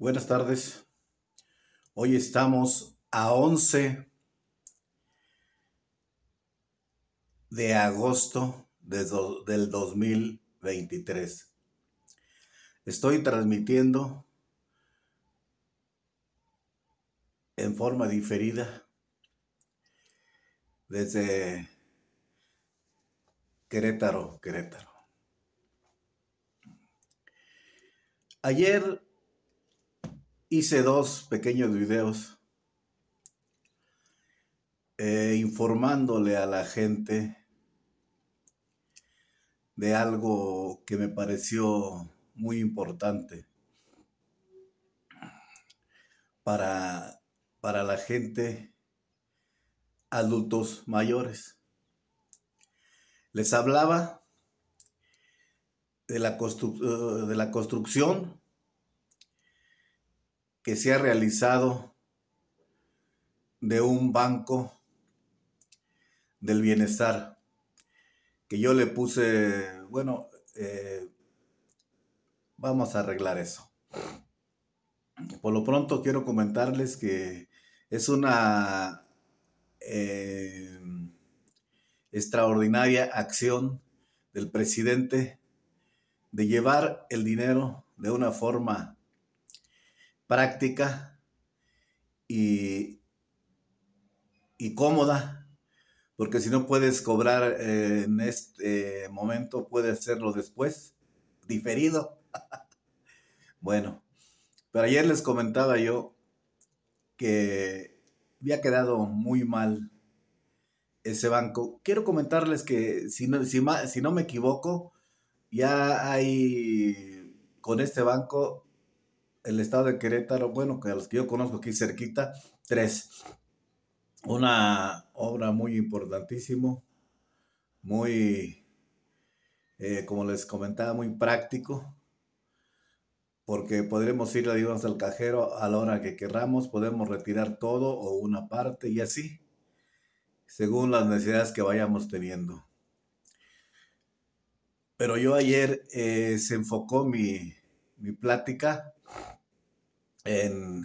Buenas tardes. Hoy estamos a 11 de agosto del 2023. Estoy transmitiendo en forma diferida desde Querétaro, Querétaro. Ayer hice dos pequeños videos eh, informándole a la gente de algo que me pareció muy importante para, para la gente adultos mayores. Les hablaba de la, de la construcción que se ha realizado de un banco del bienestar, que yo le puse, bueno, eh, vamos a arreglar eso. Por lo pronto quiero comentarles que es una eh, extraordinaria acción del presidente de llevar el dinero de una forma práctica y, y cómoda, porque si no puedes cobrar eh, en este eh, momento, puedes hacerlo después, diferido. bueno, pero ayer les comentaba yo que había quedado muy mal ese banco. Quiero comentarles que, si no, si no me equivoco, ya hay con este banco el estado de Querétaro, bueno, que a los que yo conozco aquí cerquita, tres. Una obra muy importantísimo, muy, eh, como les comentaba, muy práctico, porque podremos ir a digamos, al cajero a la hora que queramos. podemos retirar todo o una parte y así, según las necesidades que vayamos teniendo. Pero yo ayer eh, se enfocó mi, mi plática en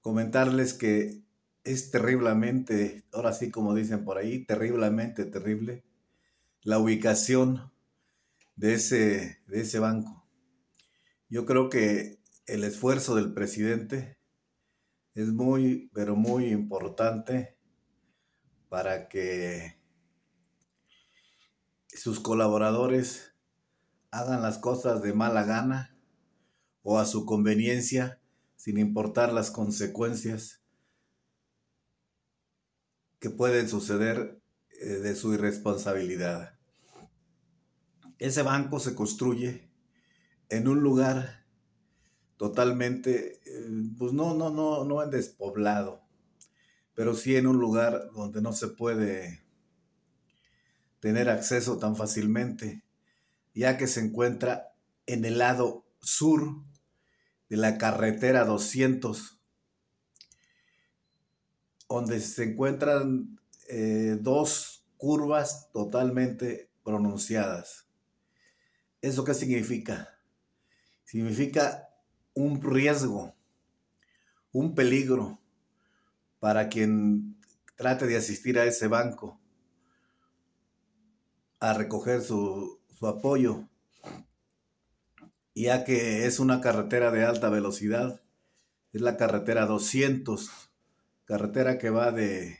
comentarles que es terriblemente, ahora sí como dicen por ahí, terriblemente terrible la ubicación de ese, de ese banco. Yo creo que el esfuerzo del presidente es muy, pero muy importante para que sus colaboradores hagan las cosas de mala gana o a su conveniencia, sin importar las consecuencias que pueden suceder eh, de su irresponsabilidad. Ese banco se construye en un lugar totalmente, eh, pues no, no, no, no en despoblado, pero sí en un lugar donde no se puede tener acceso tan fácilmente, ya que se encuentra en el lado sur de la carretera 200, donde se encuentran eh, dos curvas totalmente pronunciadas. ¿Eso qué significa? Significa un riesgo, un peligro para quien trate de asistir a ese banco a recoger su, su apoyo ya que es una carretera de alta velocidad. Es la carretera 200, carretera que va de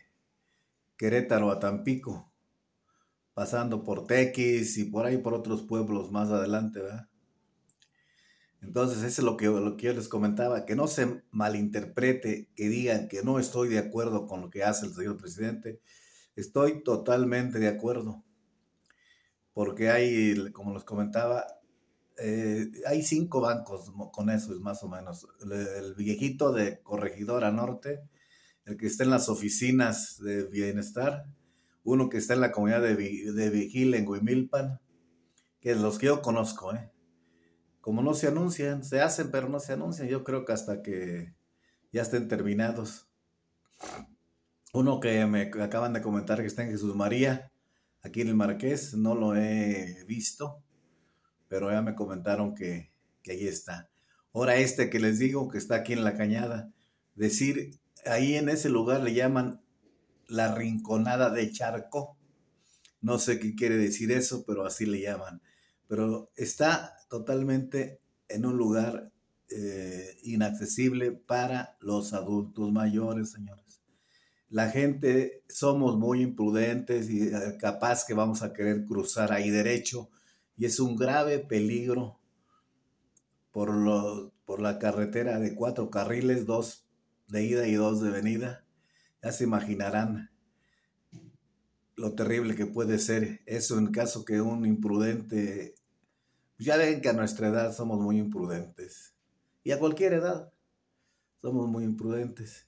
Querétaro a Tampico, pasando por Tequis y por ahí por otros pueblos más adelante, ¿verdad? Entonces, eso es lo que, lo que yo les comentaba, que no se malinterprete, que digan que no estoy de acuerdo con lo que hace el señor presidente. Estoy totalmente de acuerdo, porque hay, como les comentaba, eh, hay cinco bancos con eso, es más o menos. El, viejito de Corregidora Norte, el que está en las oficinas de bienestar, uno que está en la comunidad de, Vigil en Huimilpan, que es los que yo conozco, ¿eh? Como no se anuncian, se hacen, pero no se anuncian. Yo creo que hasta que ya estén terminados. Uno que me acaban de comentar que está en Jesús María, aquí en el Marqués, no lo he visto pero ya me comentaron que, que ahí está. Ahora este que les digo, que está aquí en la cañada, decir, ahí en ese lugar le llaman la rinconada de charco. No sé qué quiere decir eso, pero así le llaman. Pero está totalmente en un lugar eh, inaccesible para los adultos mayores, señores. La gente somos muy imprudentes y eh, capaz que vamos a querer cruzar ahí derecho y es un grave peligro por, por la carretera de cuatro carriles, dos de ida y dos de venida. Ya se imaginarán lo terrible que puede ser eso en caso que un imprudente, pues ya ven que a nuestra edad somos muy imprudentes, y a cualquier edad somos muy imprudentes.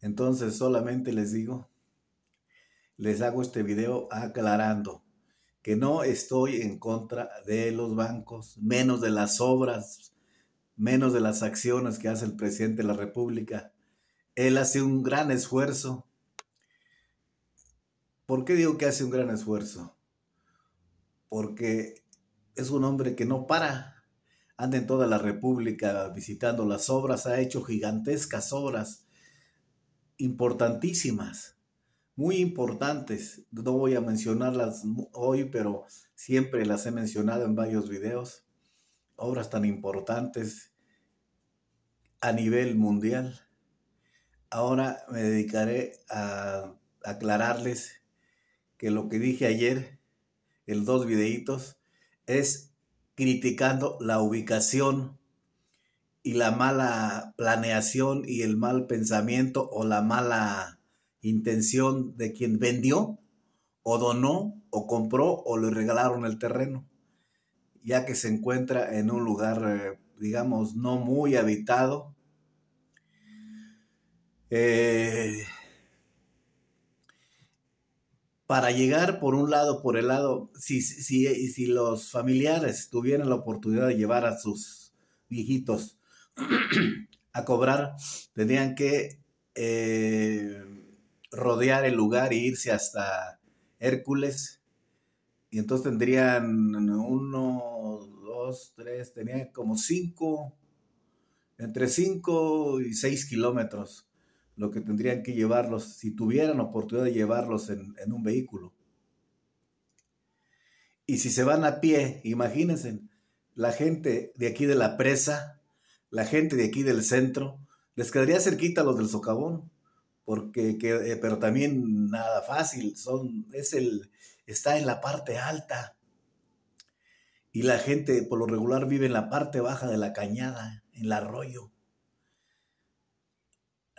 Entonces solamente les digo, les hago este video aclarando que no estoy en contra de los bancos, menos de las obras, menos de las acciones que hace el presidente de la República. Él hace un gran esfuerzo. ¿Por qué digo que hace un gran esfuerzo? Porque es un hombre que no para. Anda en toda la República visitando las obras, ha hecho gigantescas obras importantísimas muy importantes. No voy a mencionarlas hoy, pero siempre las he mencionado en varios videos. Obras tan importantes a nivel mundial. Ahora me dedicaré a aclararles que lo que dije ayer, en dos videitos, es criticando la ubicación y la mala planeación y el mal pensamiento o la mala intención de quien vendió o donó o compró o le regalaron el terreno, ya que se encuentra en un lugar, eh, digamos, no muy habitado. Eh, para llegar por un lado, por el lado, si, si, si los familiares tuvieran la oportunidad de llevar a sus viejitos a cobrar, tenían que eh, rodear el lugar e irse hasta Hércules. Y entonces tendrían uno, dos, tres, tenían como cinco, entre cinco y seis kilómetros lo que tendrían que llevarlos, si tuvieran oportunidad de llevarlos en, un vehículo. Y si se van a pie, imagínense, la gente de aquí de la presa, la gente de aquí del centro, les quedaría cerquita a los del socavón porque, eh, pero también nada fácil, son, es el, está en la parte alta. Y la gente por lo regular vive en la parte baja de la cañada, en el arroyo.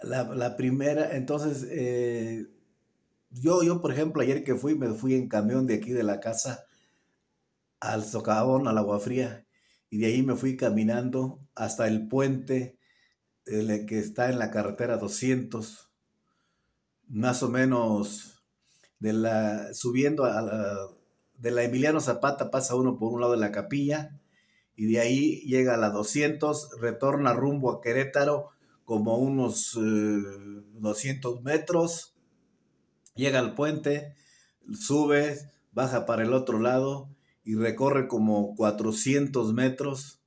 La, primera, entonces, eh, yo, yo, por ejemplo, ayer que fui, me fui en camión de aquí de la casa al socavón, al agua fría, y de ahí me fui caminando hasta el puente el eh, que está en la carretera 200 más o menos de la, subiendo a la, de la Emiliano Zapata pasa uno por un lado de la capilla y de ahí llega a la 200, retorna rumbo a Querétaro como unos 200 eh, metros, llega al puente, sube, baja para el otro lado y recorre como 400 metros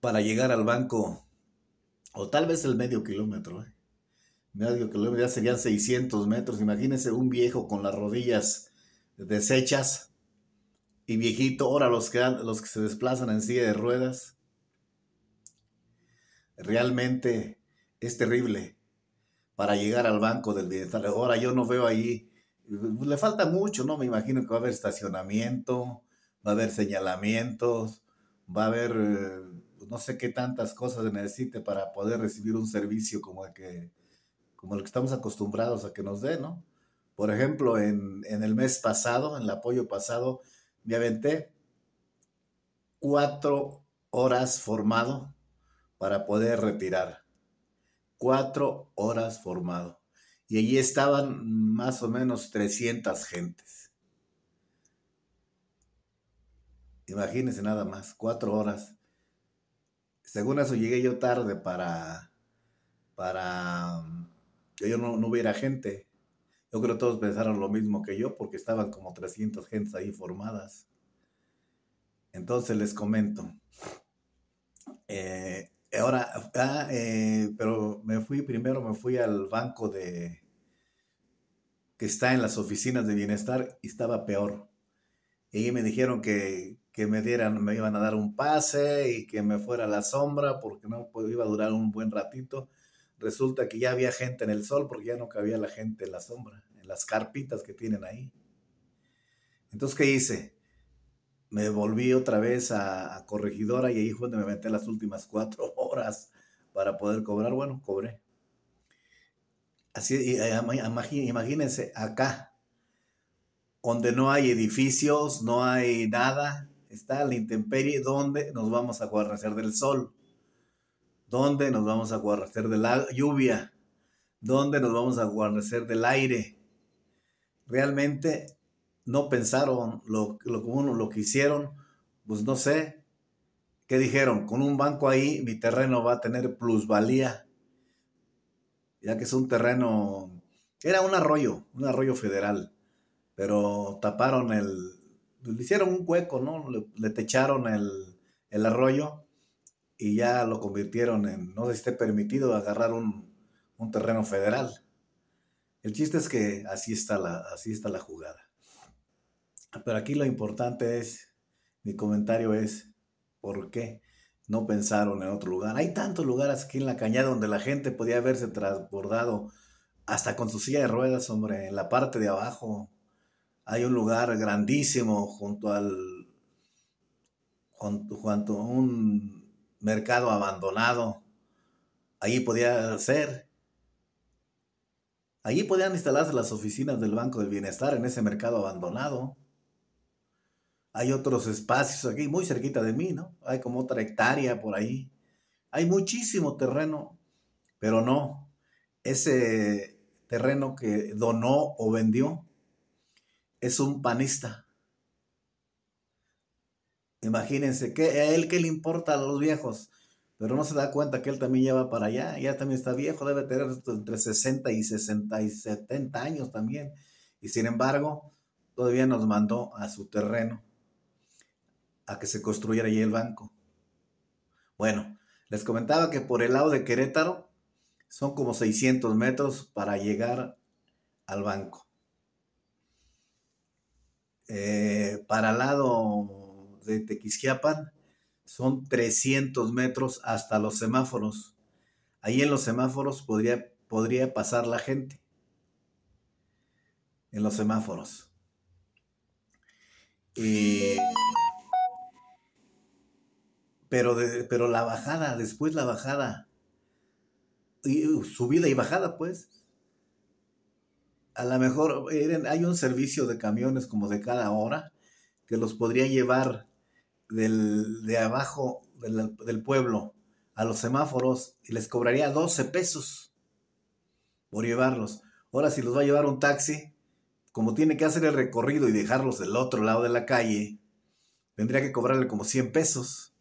para llegar al banco, o tal vez el medio kilómetro. ¿eh? medio kilómetro, ya serían 600 metros. Imagínense un viejo con las rodillas deshechas y viejito, ahora los que, los que se desplazan en silla de ruedas. Realmente es terrible para llegar al banco del bienestar. Ahora yo no veo ahí, le falta mucho, ¿no? Me imagino que va a haber estacionamiento, va a haber señalamientos, va a haber eh, no sé qué tantas cosas necesite para poder recibir un servicio como el que como lo que estamos acostumbrados a que nos dé, ¿no? Por ejemplo, en, el mes pasado, en el apoyo pasado, me aventé cuatro horas formado para poder retirar. Cuatro horas formado. Y allí estaban más o menos 300 gentes. Imagínense nada más, cuatro horas. Según eso llegué yo tarde para, para que yo no, hubiera gente. Yo creo que todos pensaron lo mismo que yo porque estaban como 300 gentes ahí formadas. Entonces les comento. Eh, ahora, ah, eh, pero me fui, primero me fui al banco de que está en las oficinas de bienestar y estaba peor. Y me dijeron que, me dieran, me iban a dar un pase y que me fuera a la sombra porque no iba a durar un buen ratito resulta que ya había gente en el sol porque ya no cabía la gente en la sombra, en las carpitas que tienen ahí. Entonces, ¿qué hice? Me volví otra vez a, corregidora y ahí fue donde me metí las últimas cuatro horas para poder cobrar. Bueno, cobré. Así, imagínense, acá, donde no hay edificios, no hay nada, está la intemperie, donde nos vamos a guarnecer del sol. ¿Dónde nos vamos a guarnecer de la lluvia, ¿Dónde nos vamos a guarnecer del aire. Realmente no pensaron lo, lo, que hicieron, pues no sé, ¿qué dijeron? Con un banco ahí mi terreno va a tener plusvalía, ya que es un terreno, era un arroyo, un arroyo federal, pero taparon el, le hicieron un hueco, ¿no? Le, le techaron el, el arroyo y ya lo convirtieron en, no les esté permitido, agarrar un, terreno federal. El chiste es que así está, la, así está la jugada. Pero aquí lo importante es, mi comentario es, ¿por qué no pensaron en otro lugar? Hay tantos lugares aquí en la cañada donde la gente podía haberse transbordado hasta con su silla de ruedas, hombre, en la parte de abajo. Hay un lugar grandísimo junto al... junto a un mercado abandonado. Allí podía ser. Allí podían instalarse las oficinas del Banco del Bienestar en ese mercado abandonado. Hay otros espacios aquí muy cerquita de mí, ¿no? Hay como otra hectárea por ahí. Hay muchísimo terreno, pero no. Ese terreno que donó o vendió es un panista Imagínense, que a él que le importa a los viejos, pero no se da cuenta que él también lleva para allá, ya también está viejo, debe tener entre 60 y 60 y 70 años también. Y sin embargo, todavía nos mandó a su terreno a que se construyera allí el banco. Bueno, les comentaba que por el lado de Querétaro son como 600 metros para llegar al banco. Eh, para el lado de Tequisquiapan son 300 metros hasta los semáforos. Ahí en los semáforos podría, podría pasar la gente. En los semáforos. Eh, pero, pero la bajada, después la bajada. Y, uh, subida y bajada, pues. A lo mejor hay un servicio de camiones como de cada hora que los podría llevar de abajo del, del pueblo a los semáforos y les cobraría 12 pesos por llevarlos. Ahora si los va a llevar un taxi, como tiene que hacer el recorrido y dejarlos del otro lado de la calle, tendría que cobrarle como 100 pesos.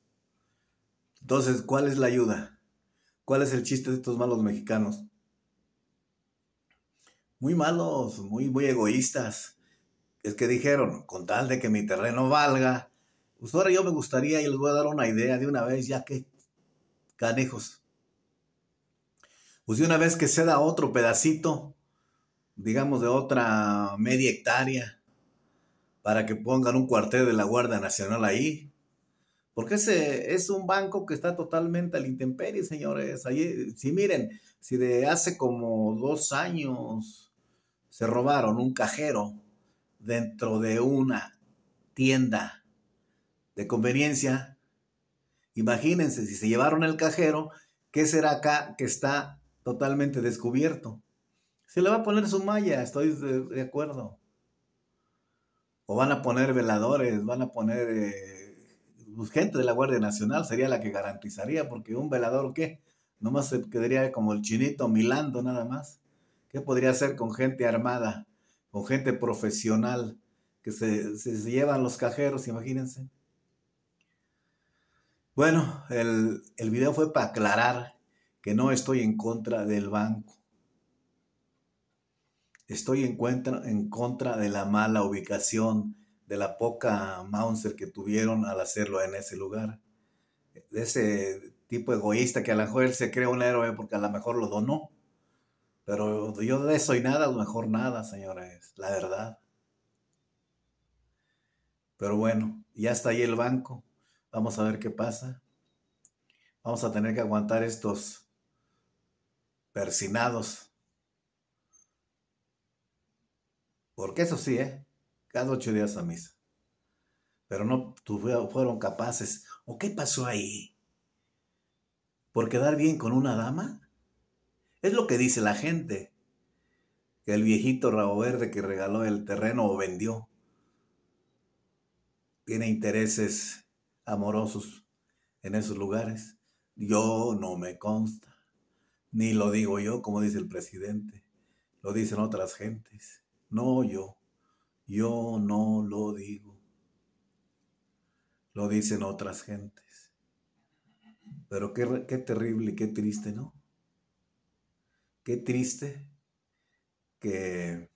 Entonces, ¿cuál es la ayuda? ¿Cuál es el chiste de estos malos mexicanos? Muy malos, muy, muy egoístas. Es que dijeron, con tal de que mi terreno valga, pues ahora yo me gustaría, y les voy a dar una idea de una vez, ya que canejos. Pues de una vez que se da otro pedacito, digamos de otra media hectárea, para que pongan un cuartel de la Guardia Nacional ahí. Porque ese es un banco que está totalmente al intemperie, señores. si miren, si de hace como dos años se robaron un cajero dentro de una tienda de conveniencia. Imagínense, si se llevaron el cajero, ¿qué será acá que está totalmente descubierto? Se le va a poner su malla, estoy de, acuerdo. O van a poner veladores, van a poner eh, pues, gente de la Guardia Nacional, sería la que garantizaría, porque un velador, ¿qué? Nomás se quedaría como el chinito milando nada más. ¿Qué podría hacer con gente armada, con gente profesional que se, se llevan los cajeros, imagínense? Bueno, el, el video fue para aclarar que no estoy en contra del banco. Estoy en contra, en contra de la mala ubicación, de la poca Mouncer que tuvieron al hacerlo en ese lugar. De ese tipo egoísta que a lo mejor él se cree un héroe porque a lo mejor lo donó. Pero yo de soy nada, a lo mejor nada, señores, la verdad. Pero bueno, ya está ahí el banco. Vamos a ver qué pasa. Vamos a tener que aguantar estos persinados. Porque eso sí, ¿eh? Cada ocho días a misa. Pero no fueron capaces. ¿O qué pasó ahí? ¿Por quedar bien con una dama? Es lo que dice la gente. Que el viejito rabo verde que regaló el terreno o vendió tiene intereses amorosos en esos lugares. Yo no me consta, ni lo digo yo, como dice el presidente, lo dicen otras gentes. No yo, yo no lo digo. Lo dicen otras gentes. Pero qué, qué terrible, qué triste, ¿no? Qué triste que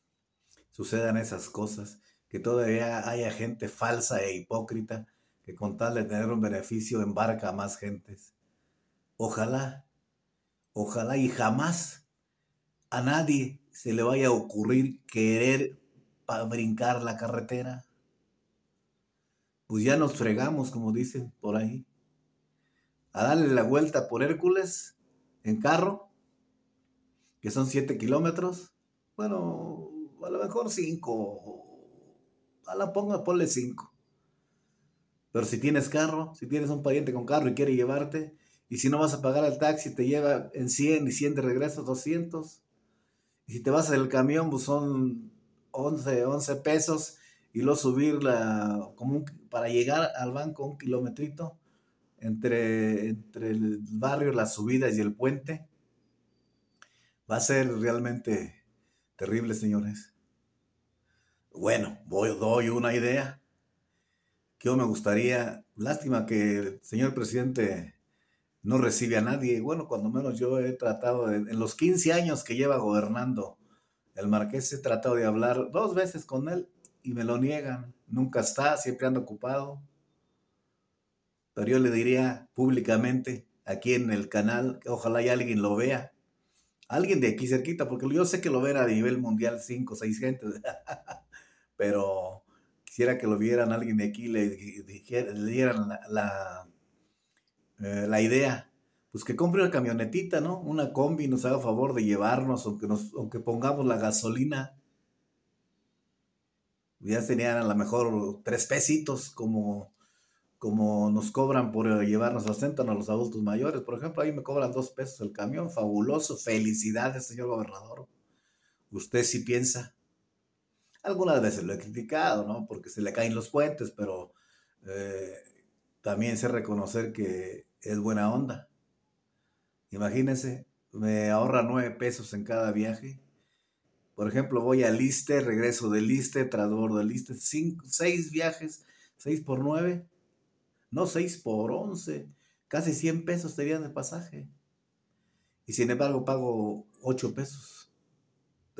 sucedan esas cosas, que todavía haya gente falsa e hipócrita que con tal de tener un beneficio embarca a más gentes. Ojalá, ojalá y jamás a nadie se le vaya a ocurrir querer brincar la carretera. Pues ya nos fregamos, como dicen por ahí. A darle la vuelta por Hércules en carro, que son siete kilómetros. Bueno, a lo mejor 5. A la ponga, ponle cinco. Pero si tienes carro, si tienes un pariente con carro y quiere llevarte, y si no vas a pagar al taxi, te lleva en 100 y 100 de regreso, 200. Y si te vas el camión, pues son 11, 11 pesos y lo subir la, para llegar al banco un kilometrito entre, entre el barrio, las subidas y el puente. Va a ser realmente terrible, señores. Bueno, voy, doy una idea yo me gustaría, lástima que el señor presidente no recibe a nadie. Bueno, cuando menos yo he tratado, en los 15 años que lleva gobernando el marqués, he tratado de hablar dos veces con él y me lo niegan. Nunca está, siempre anda ocupado. Pero yo le diría públicamente aquí en el canal, que ojalá y alguien lo vea. Alguien de aquí cerquita, porque yo sé que lo verá a nivel mundial 5 o 6 gente. Pero Quisiera que lo vieran alguien de aquí, le, le dieran la, eh, la, idea. Pues que compre una camionetita, ¿no? Una combi nos haga favor de llevarnos, aunque, aunque pongamos la gasolina. Ya tenían a lo mejor tres pesitos como, como nos cobran por eh, llevarnos al centro a los adultos mayores. Por ejemplo, ahí me cobran dos pesos el camión. Fabuloso. Felicidades, señor gobernador. Usted sí piensa. Algunas veces lo he criticado, ¿no? Porque se le caen los puentes, pero eh, también sé reconocer que es buena onda. Imagínense, me ahorra nueve pesos en cada viaje. Por ejemplo, voy a Liste, regreso de Liste, transbordo de Liste, cinco, seis viajes, seis por nueve, no seis por once, casi cien pesos serían de pasaje. Y sin embargo pago ocho pesos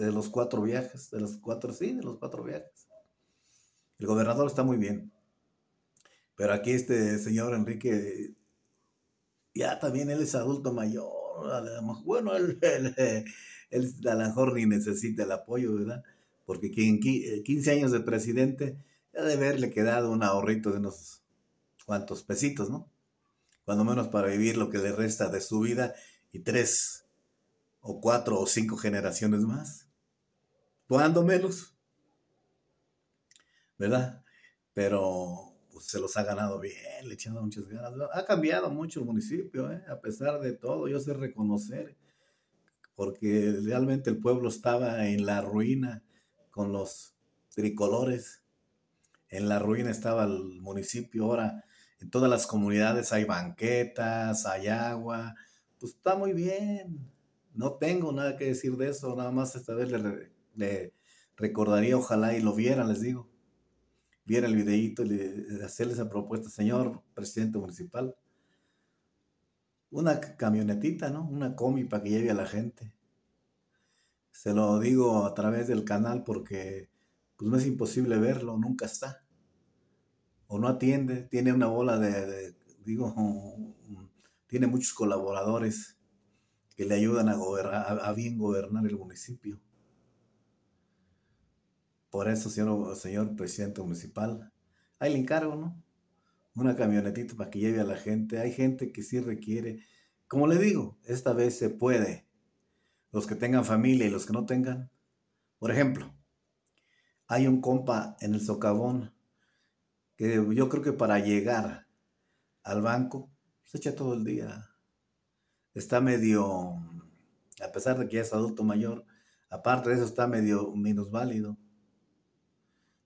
de los cuatro viajes, de los cuatro, sí, de los cuatro viajes. El gobernador está muy bien. Pero aquí este señor Enrique, ya también él es adulto mayor. Bueno, él, él, a lo mejor ni necesita el apoyo, ¿verdad? Porque quien 15 eh, años de presidente, ya de haberle quedado un ahorrito de unos cuantos pesitos, ¿no? Cuando menos para vivir lo que le resta de su vida y tres o cuatro o cinco generaciones más jugando menos, ¿verdad? Pero pues, se los ha ganado bien, le echando muchas ganas. Ha cambiado mucho el municipio, ¿eh? a pesar de todo, yo sé reconocer, porque realmente el pueblo estaba en la ruina con los tricolores, en la ruina estaba el municipio, ahora en todas las comunidades hay banquetas, hay agua, pues está muy bien. No tengo nada que decir de eso, nada más esta vez le, le recordaría, ojalá y lo viera les digo. viera el videíto y hacerle esa propuesta, señor presidente municipal. Una camionetita, ¿no? Una comi para que lleve a la gente. Se lo digo a través del canal porque pues, no es imposible verlo, nunca está. O no atiende, tiene una bola de digo, tiene muchos colaboradores que le ayudan a, gobernar, a bien gobernar el municipio. Por eso, señor, presidente municipal, hay le encargo, ¿no? Una camionetita para que lleve a la gente. Hay gente que sí requiere. Como le digo, esta vez se puede. Los que tengan familia y los que no tengan. Por ejemplo, hay un compa en el socavón que yo creo que para llegar al banco se echa todo el día. Está medio, a pesar de que es adulto mayor, aparte de eso está medio menos válido.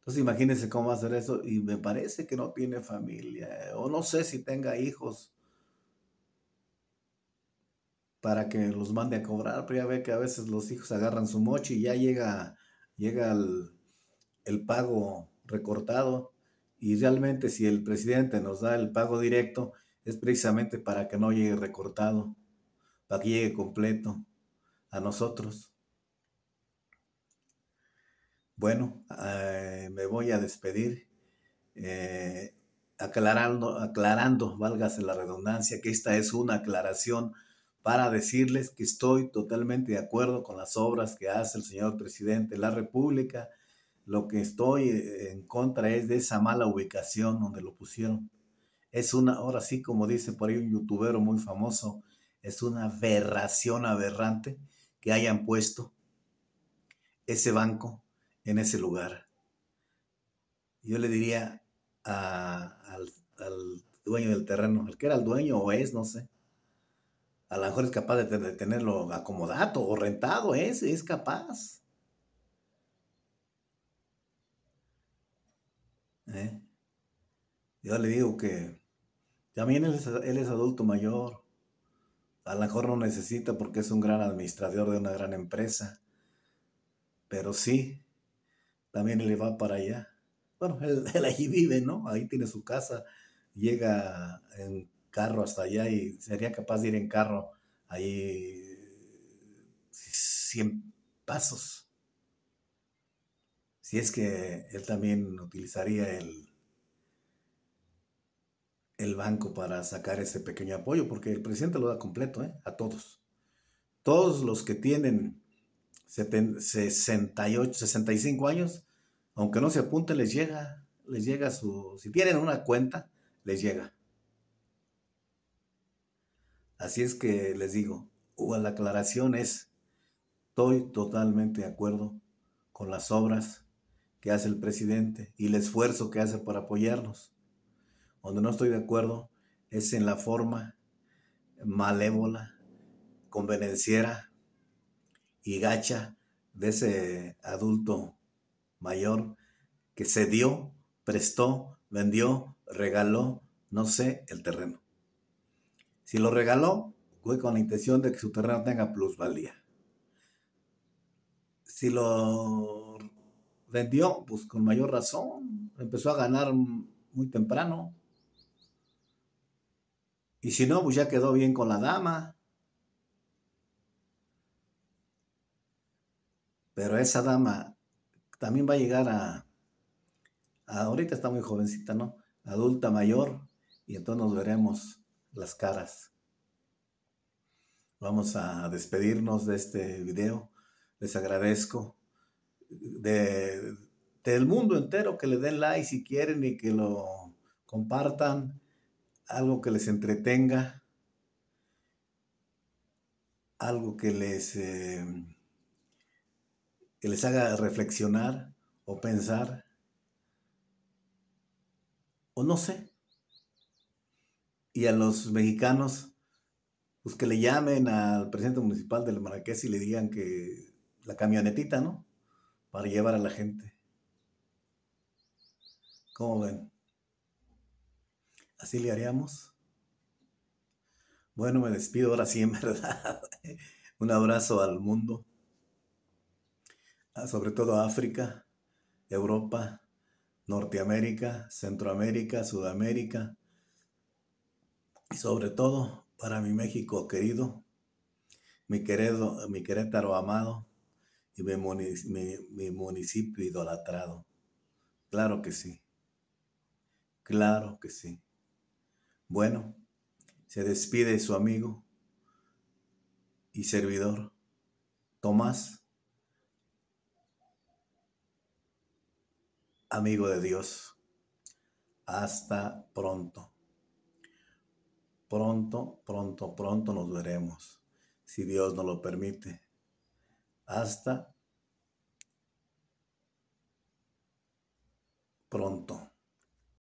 Entonces imagínense cómo va a hacer eso y me parece que no tiene familia o no sé si tenga hijos para que los mande a cobrar, pero ya ve que a veces los hijos agarran su mochi y ya llega, llega el, el pago recortado y realmente si el presidente nos da el pago directo es precisamente para que no llegue recortado, para que llegue completo a nosotros. Bueno, eh, me voy a despedir eh, aclarando, aclarando, válgase la redundancia, que esta es una aclaración para decirles que estoy totalmente de acuerdo con las obras que hace el señor presidente de la República. Lo que estoy eh, en contra es de esa mala ubicación donde lo pusieron. Es una, ahora sí, como dice por ahí un youtuber muy famoso, es una aberración aberrante que hayan puesto ese banco en ese lugar. Yo le diría al, dueño del terreno, el que era el dueño o es, no sé. A lo mejor es capaz de, tenerlo acomodado o rentado, es, es capaz. ¿Eh? Yo le digo que también él es, él es adulto mayor. A lo mejor no necesita porque es un gran administrador de una gran empresa. Pero sí, también le va para allá. Bueno, él, él allí vive, ¿no? Ahí tiene su casa, llega en carro hasta allá y sería capaz de ir en carro ahí 100 pasos. Si es que él también utilizaría el, el banco para sacar ese pequeño apoyo, porque el presidente lo da completo ¿eh? a todos. Todos los que tienen 68, 65 años aunque no se apunte, les llega, les llega su, si tienen una cuenta, les llega. Así es que les digo, uh, la aclaración es, estoy totalmente de acuerdo con las obras que hace el presidente y el esfuerzo que hace para apoyarnos. Donde no estoy de acuerdo es en la forma malévola, convenenciera y gacha de ese adulto mayor que se dio, prestó, vendió, regaló, no sé, el terreno. Si lo regaló, fue con la intención de que su terreno tenga plusvalía. Si lo vendió, pues con mayor razón, empezó a ganar muy temprano. Y si no, pues ya quedó bien con la dama. Pero esa dama también va a llegar a, ahorita está muy jovencita, ¿no? Adulta mayor, y entonces nos veremos las caras. Vamos a despedirnos de este video. Les agradezco de, del mundo entero que le den like si quieren y que lo compartan. Algo que les entretenga. Algo que les... Eh, que les haga reflexionar o pensar, o no sé. Y a los mexicanos, pues que le llamen al presidente municipal del Marrakech y le digan que la camionetita, ¿no? Para llevar a la gente. ¿Cómo ven? ¿Así le haríamos? Bueno, me despido ahora sí, en verdad. Un abrazo al mundo sobre todo África, Europa, Norteamérica, Centroamérica, Sudamérica y sobre todo para mi México querido, mi, querido, mi Querétaro amado y mi, mi municipio idolatrado. Claro que sí, claro que sí. Bueno, se despide su amigo y servidor, Tomás amigo de Dios. Hasta pronto. Pronto, pronto, pronto nos veremos, si Dios nos lo permite. Hasta pronto.